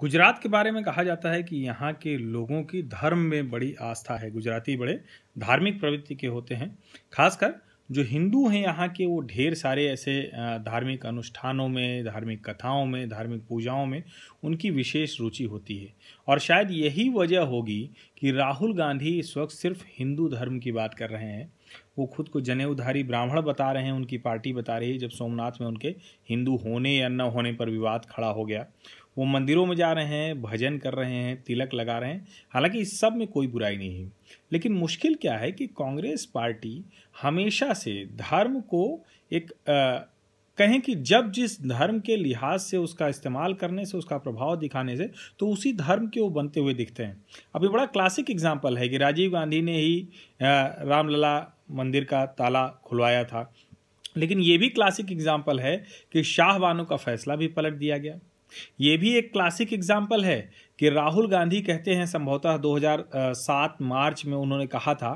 गुजरात के बारे में कहा जाता है कि यहाँ के लोगों की धर्म में बड़ी आस्था है गुजराती बड़े धार्मिक प्रवृत्ति के होते हैं खासकर जो हिंदू हैं यहाँ के वो ढेर सारे ऐसे धार्मिक अनुष्ठानों में धार्मिक कथाओं में धार्मिक पूजाओं में उनकी विशेष रुचि होती है और शायद यही वजह होगी कि राहुल गांधी इस वक्त सिर्फ हिंदू धर्म की बात कर रहे हैं वो खुद को जनेऊधारी ब्राह्मण बता रहे हैं उनकी पार्टी बता रही है जब सोमनाथ में उनके हिंदू होने या न होने पर विवाद खड़ा हो गया वो मंदिरों में जा रहे हैं भजन कर रहे हैं तिलक लगा रहे हैं हालांकि इस सब में कोई बुराई नहीं है लेकिन मुश्किल क्या है कि कांग्रेस पार्टी हमेशा से धर्म को एक आ, कहें कि जब जिस धर्म के लिहाज से उसका इस्तेमाल करने से उसका प्रभाव दिखाने से तो उसी धर्म के वो बनते हुए दिखते हैं अभी बड़ा क्लासिक एग्जाम्पल है कि राजीव गांधी ने ही रामलला मंदिर का ताला खुलवाया था लेकिन ये भी क्लासिक एग्जाम्पल है कि शाहबानो का फैसला भी पलट दिया गया ये भी एक क्लासिक एग्जाम्पल है कि राहुल गांधी कहते हैं संभवतः 2007 मार्च में उन्होंने कहा था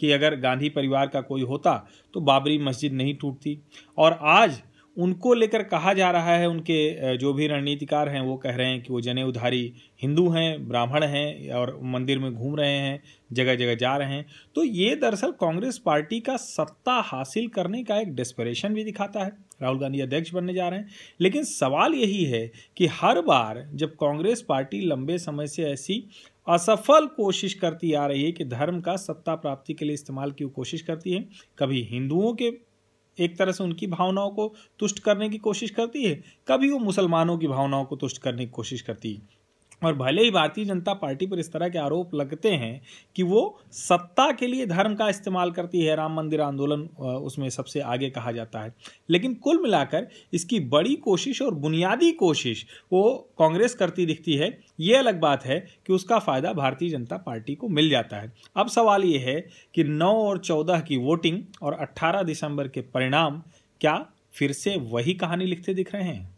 कि अगर गांधी परिवार का कोई होता तो बाबरी मस्जिद नहीं टूटती और आज उनको लेकर कहा जा रहा है उनके जो भी रणनीतिकार हैं वो कह रहे हैं कि वो जने उधारी हिंदू हैं ब्राह्मण हैं और मंदिर में घूम रहे हैं जगह जगह जा रहे हैं तो ये दरअसल कांग्रेस पार्टी का सत्ता हासिल करने का एक डेस्परेशन भी दिखाता है राहुल गांधी अध्यक्ष बनने जा रहे हैं लेकिन सवाल यही है कि हर बार जब कांग्रेस पार्टी लंबे समय से ऐसी असफल कोशिश करती आ रही है कि धर्म का सत्ता प्राप्ति के लिए इस्तेमाल की कोशिश करती है कभी हिंदुओं के एक तरह से उनकी भावनाओं को तुष्ट करने की कोशिश करती है कभी वो मुसलमानों की भावनाओं को तुष्ट करने की कोशिश करती है और भले ही भारतीय जनता पार्टी पर इस तरह के आरोप लगते हैं कि वो सत्ता के लिए धर्म का इस्तेमाल करती है राम मंदिर आंदोलन उसमें सबसे आगे कहा जाता है लेकिन कुल मिलाकर इसकी बड़ी कोशिश और बुनियादी कोशिश वो कांग्रेस करती दिखती है ये अलग बात है कि उसका फ़ायदा भारतीय जनता पार्टी को मिल जाता है अब सवाल ये है कि नौ और चौदह की वोटिंग और अट्ठारह दिसंबर के परिणाम क्या फिर से वही कहानी लिखते दिख रहे हैं